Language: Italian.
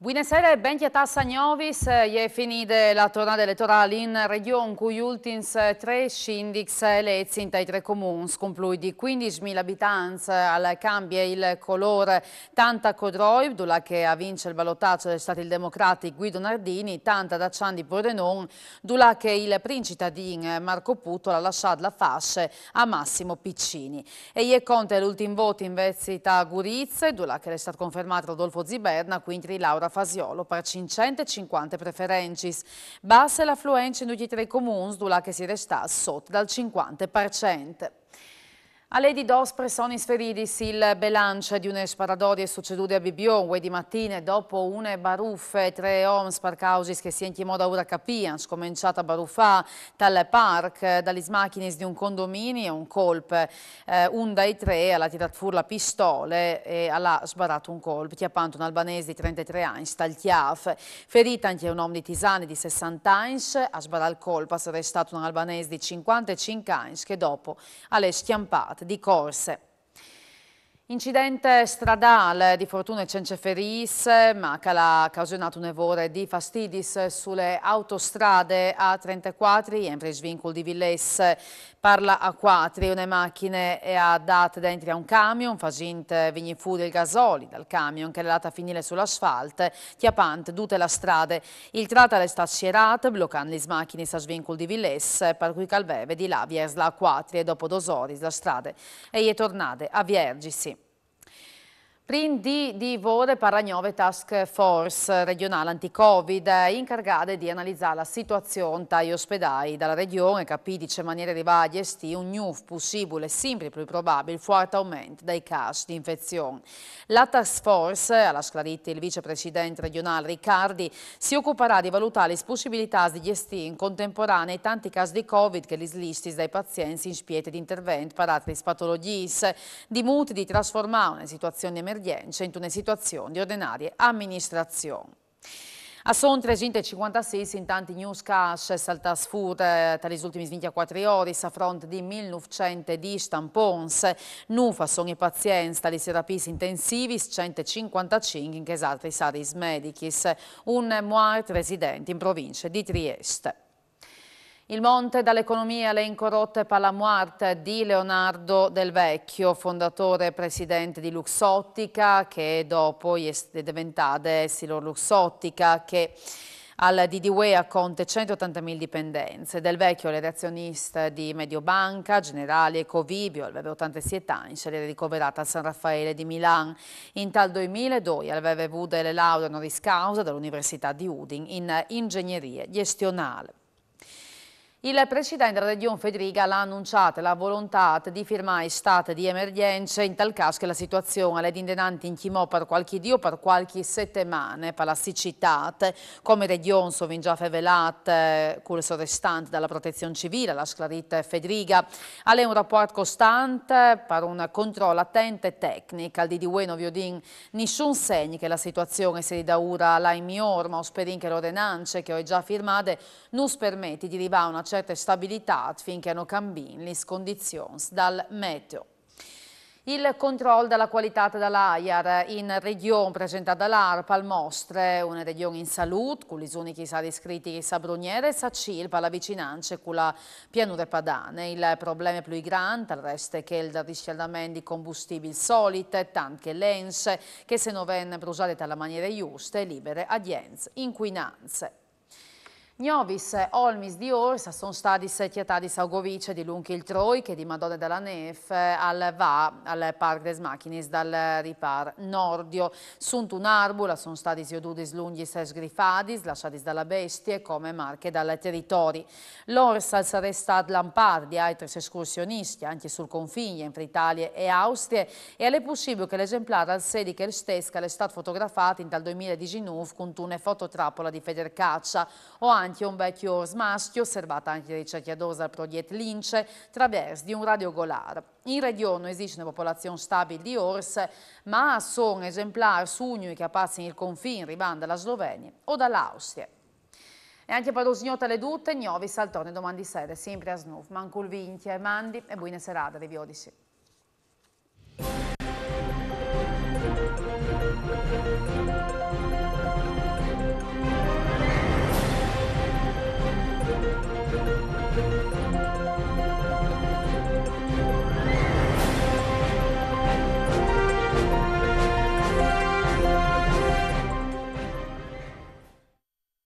Buonasera Aires, benkieta sa njovis, eh, È finita la tornata elettorale in region ku jultins tre scindics elezzi in tai tre comuni, con più di 15.000 abitanti al cambio il colore tanta Codroi, dula che ha vinto il ballottaggio del Stato il Democratico Guido Nardini, tanta da Ciandi Borrenon, dula che il princitadin Marco Puto ha lasciato la fasce a Massimo Piccini. E è conta l'ultimo voto in vezzi ta Gurizze, dula che è stato confermato Rodolfo Ziberna, quindi Laura tra Fasiolo per 550 preferencis. Bassa l'affluenza in tutti i tre comuni, che si resta sotto dal 50%. A Lady dos presonis feridis il bilancio di una sparadoria succeduta a Bibion di mattine dopo una baruffe e tre oms per cause che si in modo ora capiano, scominciata a baruffà dal park, dalle macchine di un condominio, un colp, eh, un dai tre alla tirat fuori la pistole e alla sbarato un colp, chiappando un albanese di 33 anni, dal Chiaf, ferita anche un uomo di Tisane di 60 anni, a sbarare il colpo è stato un albanese di 55 anni che dopo alle schiampate di corse. Incidente stradale di fortuna e Cenceferis, Macala ha causionato un evore di fastidis sulle autostrade A34 entro il svincolo di Villes. Parla a quattro, una macchina è ha dato dentro a un camion, facente vigni fu del gasoli dal camion che è andata a finire sull'asfalto, chiapant tutte la strada. Il tratta è stato scierato, bloccando le macchine a svincolo di Villes, per cui Calveve di là vi è la A4 e dopo due ore la strada è tornata a Viergisi. Prindi di Vore Paragnove Task Force regionale anti-Covid eh, incaricata di analizzare la situazione tra gli ospedali dalla regione capì in maniera rivaglia sti un new possibile e sempre più probabile forte aumento dei casi di infezione. La Task Force, alla eh, sclarita il vicepresidente regionale Riccardi, si occuperà di valutare le possibilità di gestire in contemporanea i tanti casi di Covid che li lislisti dai pazienti in spiete di intervento per altre patologie, di muti di trasformare una situazione emergenza in una situazione di ordinaria amministrazione. A são 356 in tanti news cash e saltas eh, tra gli ultimi 24 ore a fronte di 1910 stampons, Nufa sono i pazienti tra i terapisi intensivi, 155 in che altri saris medicis, un muart residente in provincia di Trieste. Il Monte dall'economia alle incorrotte palamuarte di Leonardo Del Vecchio, fondatore e presidente di Luxottica, che dopo è diventata Silor Luxottica, che al DDW acconte 180.000 dipendenze. Del Vecchio, l'azionista di Mediobanca, Generali e Covibio, aveva 87 anni, era ricoverata a San Raffaele di Milano. In tal 2002 aveva avuto le lauree honoris causa dall'Università di Udin in ingegneria gestionale. Il presidente della Regione Federica l'ha annunciato la volontà di firmare state di emergenza, in tal caso che la situazione è dindenante in chimò per qualche dio, per qualche settimana per la siccità. Come Regione sono già fevelate, eh, curso restante dalla protezione civile, la sclarita Federica, è un rapporto costante per un controllo attento e tecnico. Al DDW non vi ho nessun segno che la situazione si ridaura là in mior, ma sperin che l'ordinanza che ho già firmate non permette di arrivare a una certa stabilità finché non cambino le condizioni dal meteo. Il controllo della qualità dell'AIAR in regione presentata dall'ARPA al mostre, una regione in salute, con le uniche iscritti che sa Bruniere e sa per la vicinanza con la pianura padana. Il problema più grande resta che il riscaldamento di combustibili solite, tanche lense, che se non vengono usate dalla maniera giusta, libere adienze, inquinanze. Njovis, Olmis di Orsa sono stati settietà di Saugovice, di Lunchi il Troi di Madonna della Nef al Va, al Parc des Macchines dal Ripar Nordio. Sunt un arbula, sono stati Siodudis Lungis e Sgrifadis, lasciati dalla bestie come marche dal territori. L'Orsa sarà stata lampardi a altri escursionisti anche sul confine fra Italia e Austria e è possibile che l'esemplare al sedi che il stesca è stato fotografato dal 2019 con una fototrappola di Federcaccia o anche anche un vecchio smaschio, osservato anche dai cerchiadosa proiet lince, travers di un radio golar. In regione esiste una popolazione stabile di ors, ma sono esemplari sugni che passano il confine, ribanda dalla Slovenia o dall'Austria. E anche per Rosignota le dute, Gnovi, Saltone, domani sera, sempre a snuff, Manculvinchia e eh, Mandi e buone serate, riviodici.